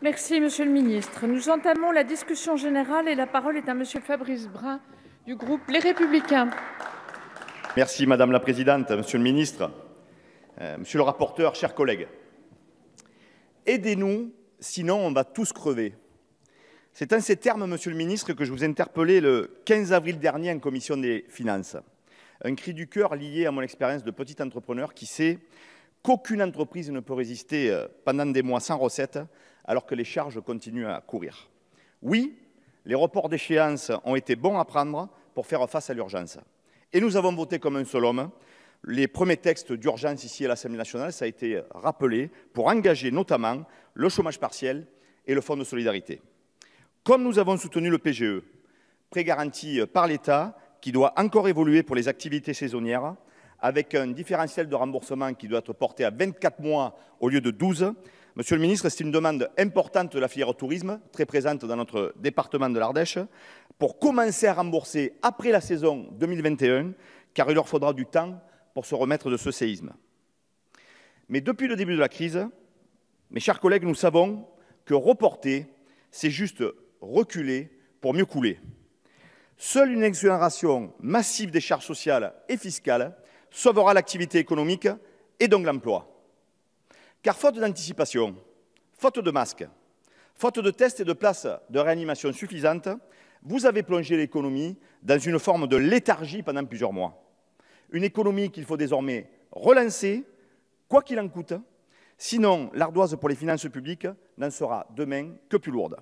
Merci, Monsieur le Ministre. Nous entamons la discussion générale et la parole est à Monsieur Fabrice Brun du groupe Les Républicains. Merci, Madame la Présidente, Monsieur le Ministre, euh, Monsieur le rapporteur, chers collègues. Aidez-nous, sinon on va tous crever. C'est en ces termes, Monsieur le Ministre, que je vous interpellais le 15 avril dernier en Commission des Finances. Un cri du cœur lié à mon expérience de petit entrepreneur qui sait qu'aucune entreprise ne peut résister euh, pendant des mois sans recettes alors que les charges continuent à courir. Oui, les reports d'échéance ont été bons à prendre pour faire face à l'urgence. Et nous avons voté comme un seul homme les premiers textes d'urgence ici à l'Assemblée nationale, ça a été rappelé, pour engager notamment le chômage partiel et le Fonds de solidarité. Comme nous avons soutenu le PGE, prêt garanti par l'État, qui doit encore évoluer pour les activités saisonnières, avec un différentiel de remboursement qui doit être porté à 24 mois au lieu de 12, Monsieur le ministre, c'est une demande importante de la filière tourisme, très présente dans notre département de l'Ardèche, pour commencer à rembourser après la saison 2021, car il leur faudra du temps pour se remettre de ce séisme. Mais depuis le début de la crise, mes chers collègues, nous savons que reporter, c'est juste reculer pour mieux couler. Seule une exonération massive des charges sociales et fiscales sauvera l'activité économique et donc l'emploi. Car faute d'anticipation, faute de masques, faute de tests et de places de réanimation suffisantes, vous avez plongé l'économie dans une forme de léthargie pendant plusieurs mois. Une économie qu'il faut désormais relancer, quoi qu'il en coûte, sinon l'ardoise pour les finances publiques n'en sera demain que plus lourde.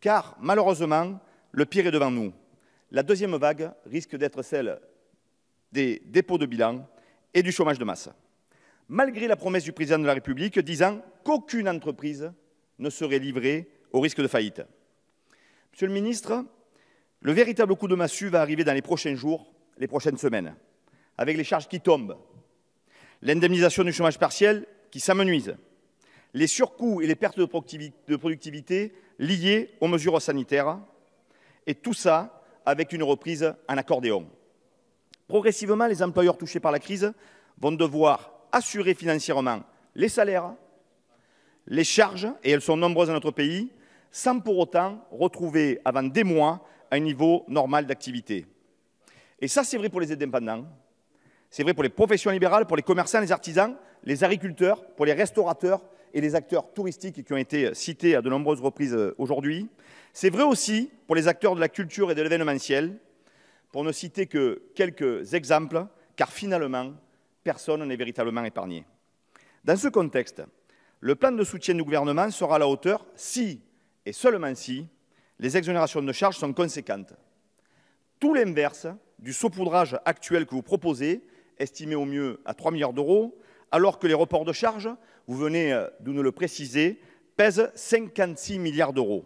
Car malheureusement, le pire est devant nous. La deuxième vague risque d'être celle des dépôts de bilan et du chômage de masse malgré la promesse du président de la République disant qu'aucune entreprise ne serait livrée au risque de faillite. Monsieur le ministre, le véritable coup de massue va arriver dans les prochains jours, les prochaines semaines, avec les charges qui tombent, l'indemnisation du chômage partiel qui s'amenuise, les surcoûts et les pertes de productivité liées aux mesures sanitaires, et tout ça avec une reprise en accordéon. Progressivement, les employeurs touchés par la crise vont devoir assurer financièrement les salaires, les charges, et elles sont nombreuses dans notre pays, sans pour autant retrouver avant des mois un niveau normal d'activité. Et ça, c'est vrai pour les indépendants, c'est vrai pour les professions libérales, pour les commerçants, les artisans, les agriculteurs, pour les restaurateurs et les acteurs touristiques qui ont été cités à de nombreuses reprises euh, aujourd'hui. C'est vrai aussi pour les acteurs de la culture et de l'événementiel, pour ne citer que quelques exemples, car finalement, personne n'est véritablement épargné. Dans ce contexte, le plan de soutien du gouvernement sera à la hauteur si, et seulement si, les exonérations de charges sont conséquentes. Tout l'inverse du saupoudrage actuel que vous proposez, estimé au mieux à 3 milliards d'euros, alors que les reports de charges, vous venez euh, de nous le préciser, pèsent 56 milliards d'euros.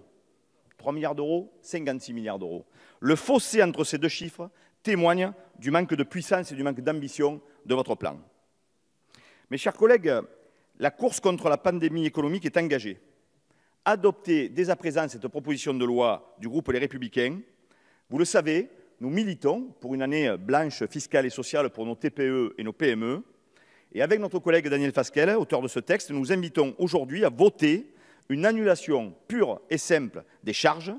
3 milliards d'euros, 56 milliards d'euros. Le fossé entre ces deux chiffres témoigne du manque de puissance et du manque d'ambition de votre plan. Mes chers collègues, la course contre la pandémie économique est engagée. Adoptez dès à présent cette proposition de loi du groupe Les Républicains. Vous le savez, nous militons pour une année blanche fiscale et sociale pour nos TPE et nos PME. Et avec notre collègue Daniel Fasquelle, auteur de ce texte, nous invitons aujourd'hui à voter une annulation pure et simple des charges,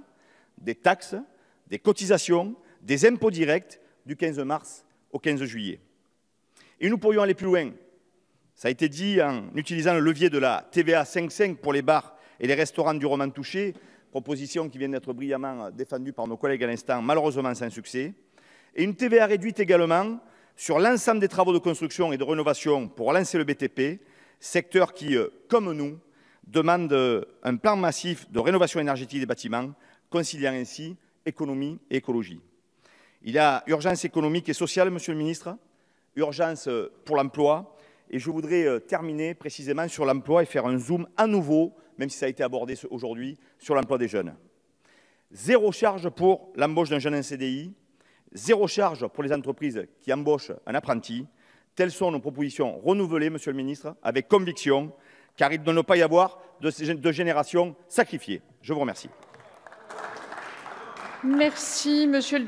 des taxes, des cotisations des impôts directs du 15 mars au 15 juillet. Et nous pourrions aller plus loin. Ça a été dit en utilisant le levier de la TVA 5.5 pour les bars et les restaurants du roman touchés, proposition qui vient d'être brillamment défendue par nos collègues à l'instant, malheureusement sans succès. Et une TVA réduite également sur l'ensemble des travaux de construction et de rénovation pour lancer le BTP, secteur qui, euh, comme nous, demande euh, un plan massif de rénovation énergétique des bâtiments, conciliant ainsi économie et écologie. Il y a urgence économique et sociale, Monsieur le Ministre, urgence euh, pour l'emploi, et je voudrais euh, terminer précisément sur l'emploi et faire un zoom à nouveau, même si ça a été abordé aujourd'hui, sur l'emploi des jeunes. Zéro charge pour l'embauche d'un jeune en CDI, zéro charge pour les entreprises qui embauchent un apprenti. Telles sont nos propositions renouvelées, Monsieur le Ministre, avec conviction, car il ne doit pas y avoir de, génération générations sacrifiées. Je vous remercie. Merci, Monsieur le